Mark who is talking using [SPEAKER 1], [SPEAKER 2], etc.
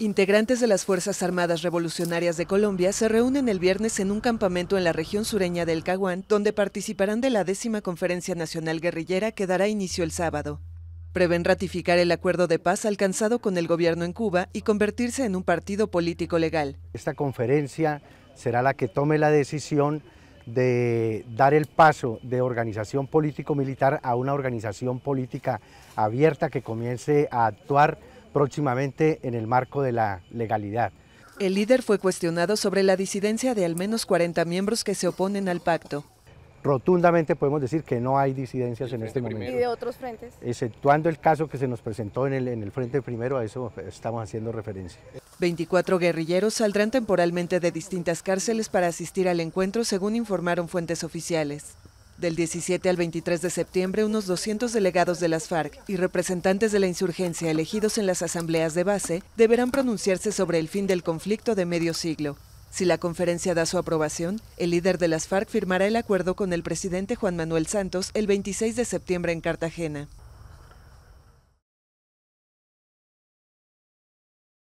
[SPEAKER 1] Integrantes de las Fuerzas Armadas Revolucionarias de Colombia se reúnen el viernes en un campamento en la región sureña del Caguán, donde participarán de la décima conferencia nacional guerrillera que dará inicio el sábado. Prevén ratificar el acuerdo de paz alcanzado con el gobierno en Cuba y convertirse en un partido político legal.
[SPEAKER 2] Esta conferencia será la que tome la decisión de dar el paso de organización político-militar a una organización política abierta que comience a actuar próximamente en el marco de la legalidad.
[SPEAKER 1] El líder fue cuestionado sobre la disidencia de al menos 40 miembros que se oponen al pacto.
[SPEAKER 2] Rotundamente podemos decir que no hay disidencias en este momento. ¿Y de
[SPEAKER 1] otros frentes?
[SPEAKER 2] Exceptuando el caso que se nos presentó en el, en el Frente Primero, a eso estamos haciendo referencia.
[SPEAKER 1] 24 guerrilleros saldrán temporalmente de distintas cárceles para asistir al encuentro, según informaron fuentes oficiales. Del 17 al 23 de septiembre, unos 200 delegados de las FARC y representantes de la insurgencia elegidos en las asambleas de base deberán pronunciarse sobre el fin del conflicto de medio siglo. Si la conferencia da su aprobación, el líder de las FARC firmará el acuerdo con el presidente Juan Manuel Santos el 26 de septiembre en Cartagena.